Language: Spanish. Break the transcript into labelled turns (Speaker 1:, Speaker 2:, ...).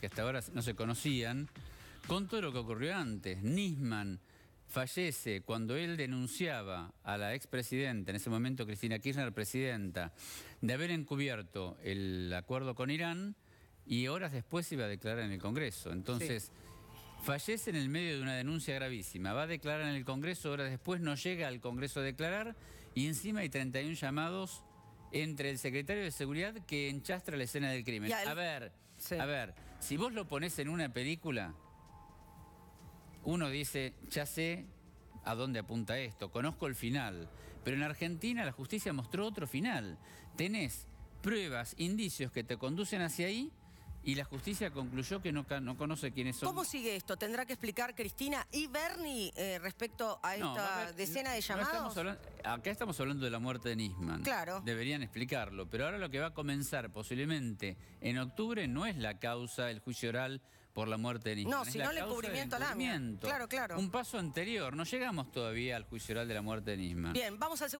Speaker 1: que hasta ahora no se conocían, con todo lo que ocurrió antes. Nisman fallece cuando él denunciaba a la expresidenta, en ese momento Cristina Kirchner, presidenta, de haber encubierto el acuerdo con Irán y horas después iba a declarar en el Congreso. Entonces, fallece en el medio de una denuncia gravísima, va a declarar en el Congreso, horas después no llega al Congreso a declarar y encima hay 31 llamados entre el secretario de Seguridad que enchastra la escena del crimen. A ver a ver, si vos lo pones en una película, uno dice, ya sé a dónde apunta esto, conozco el final. Pero en Argentina la justicia mostró otro final. Tenés pruebas, indicios que te conducen hacia ahí y la justicia concluyó que no, no conoce quiénes son. ¿Cómo
Speaker 2: sigue esto? ¿Tendrá que explicar Cristina y Bernie eh, respecto a esta decena de llamados?
Speaker 1: acá estamos hablando de la muerte de Nisman. Claro. Deberían explicarlo, pero ahora lo que va a comenzar posiblemente en octubre no es la causa, el juicio oral por la muerte de Nisman. No, sino el encubrimiento al Claro, claro. Un paso anterior, no llegamos todavía al juicio oral de la muerte de Nisman.
Speaker 2: Bien, vamos al